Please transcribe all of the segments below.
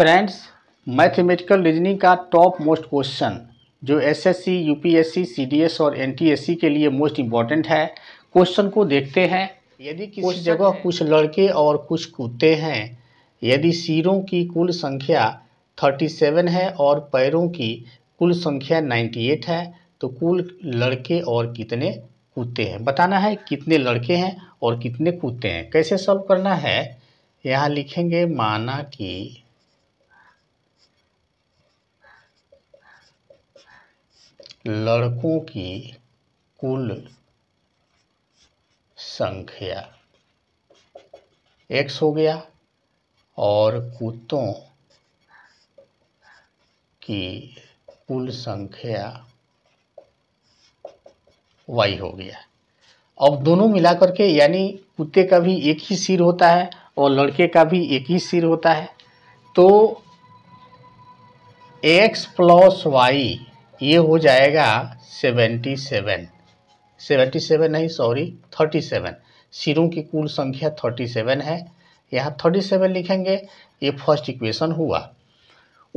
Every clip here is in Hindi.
फ्रेंड्स मैथमेटिकल रीजनिंग का टॉप मोस्ट क्वेश्चन जो एसएससी, यूपीएससी, सीडीएस और एनटीएससी के लिए मोस्ट इम्पॉर्टेंट है क्वेश्चन को देखते हैं यदि कुछ जगह कुछ लड़के और कुछ कुत्ते हैं यदि सिरों की कुल संख्या 37 है और पैरों की कुल संख्या 98 है तो कुल लड़के और कितने कुत्ते हैं बताना है कितने लड़के हैं और कितने कुत्ते हैं कैसे सॉल्व करना है यहाँ लिखेंगे माना कि लड़कों की कुल संख्या एक्स हो गया और कुत्तों की कुल संख्या वाई हो गया अब दोनों मिलाकर के यानी कुत्ते का भी एक ही सिर होता है और लड़के का भी एक ही सिर होता है तो एक्स प्लस वाई ये हो जाएगा सेवेंटी सेवन सेवेंटी सेवन नहीं सॉरी थर्टी सेवन सिरों की कुल संख्या थर्टी सेवन है यहाँ थर्टी सेवन लिखेंगे ये फर्स्ट इक्वेशन हुआ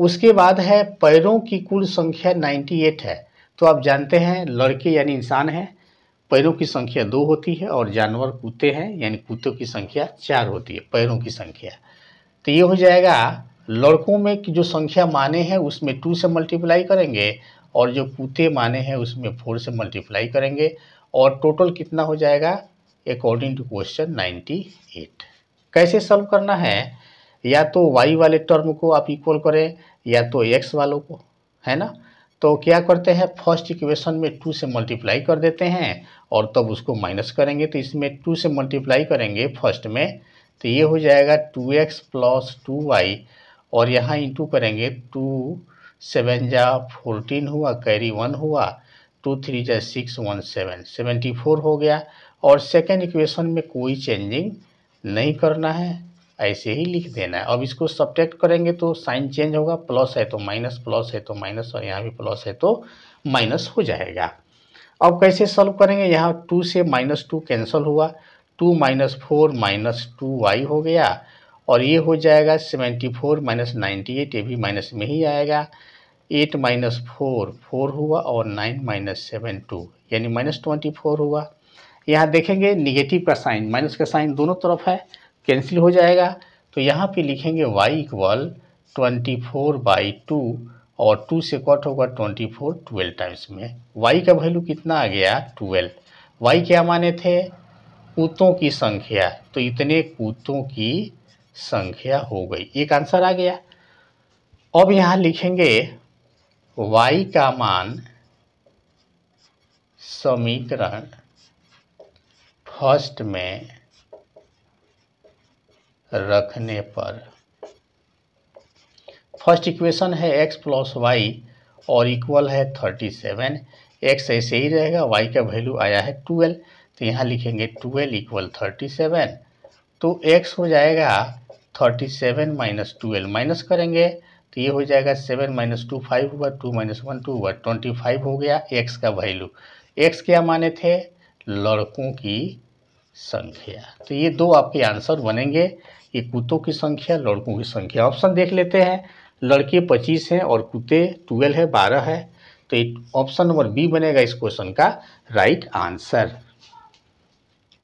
उसके बाद है पैरों की कुल संख्या नाइन्टी एट है तो आप जानते हैं लड़के यानी इंसान हैं पैरों की संख्या दो होती है और जानवर कुत्ते हैं यानी कुत्तों की संख्या चार होती है पैरों की संख्या तो ये हो जाएगा लड़कों में की जो संख्या माने हैं उसमें टू से मल्टीप्लाई करेंगे और जो पूते माने हैं उसमें फोर से मल्टीप्लाई करेंगे और टोटल कितना हो जाएगा अकॉर्डिंग टू क्वेश्चन 98 कैसे सॉल्व करना है या तो वाई वाले टर्म को आप इक्वल करें या तो एक्स वालों को है ना तो क्या करते हैं फर्स्ट इक्वेशन में टू से मल्टीप्लाई कर देते हैं और तब उसको माइनस करेंगे तो इसमें टू से मल्टीप्लाई करेंगे फर्स्ट में तो ये हो जाएगा two X plus two Y और यहाँ इंटू करेंगे टू सेवन जा फोर्टीन हुआ कैरी वन हुआ टू थ्री जा six one seven seventy four हो गया और सेकेंड इक्वेशन में कोई चेंजिंग नहीं करना है ऐसे ही लिख देना है अब इसको सब्टेक्ट करेंगे तो साइन चेंज होगा प्लस है तो माइनस प्लस है तो माइनस और यहाँ भी प्लस है तो माइनस हो जाएगा अब कैसे सॉल्व करेंगे यहाँ टू से माइनस टू कैंसिल हुआ two minus four minus two Y हो गया और ये हो जाएगा seventy four minus ninety eight ये भी माइनस में ही आएगा एट माइनस फोर फोर हुआ और नाइन माइनस सेवन टू यानी माइनस ट्वेंटी फोर हुआ यहाँ देखेंगे निगेटिव का साइन माइनस का साइन दोनों तरफ है कैंसिल हो जाएगा तो यहाँ पे लिखेंगे y equal twenty four by two और टू से कट होगा ट्वेंटी फोर ट्वेल्व टाइम्स में y का वैल्यू कितना आ गया ट्वेल्व y क्या माने थे कूतों की संख्या तो इतने कूतों की संख्या हो गई एक आंसर आ गया अब यहाँ लिखेंगे y का मान समीकरण फर्स्ट में रखने पर फर्स्ट इक्वेशन है x प्लस वाई और इक्वल है थर्टी सेवन एक्स ऐसे ही रहेगा वाई का वैल्यू आया है ट्वेल्व तो यहाँ लिखेंगे ट्वेल्व इक्वल थर्टी सेवन तो एक्स हो जाएगा thirty seven minus twelve minus करेंगे तो ये हो जाएगा सेवन माइनस टू फाइव हुआ टू माइनस वन टू हुआ ट्वेंटी फाइव हो गया एक्स का वैल्यू एक्स क्या माने थे लड़कों की संख्या तो ये दो आपके आंसर बनेंगे ये कुत्तों की संख्या लड़कों की संख्या ऑप्शन देख लेते हैं लड़के पच्चीस हैं और कुत्ते ट्वेल्व है बारह है तो ऑप्शन नंबर बी बनेगा इस क्वेश्चन का राइट आंसर